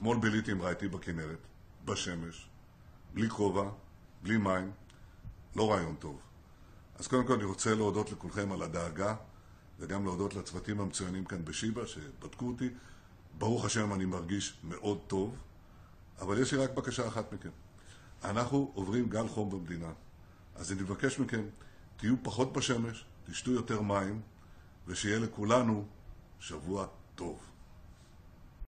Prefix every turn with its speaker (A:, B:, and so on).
A: אתמול ביליתי עם רעייתי בכנרת, בשמש, בלי כובע, בלי מים, לא רעיון טוב. אז קודם כל אני רוצה להודות לכולכם על הדאגה, וגם להודות לצוותים המצוינים כאן בשיבא שבדקו אותי. ברוך השם אני מרגיש מאוד טוב, אבל יש לי רק בקשה אחת מכם. אנחנו עוברים גל חום במדינה, אז אני מבקש מכם, תהיו פחות בשמש, תשתו יותר מים, ושיהיה לכולנו שבוע טוב.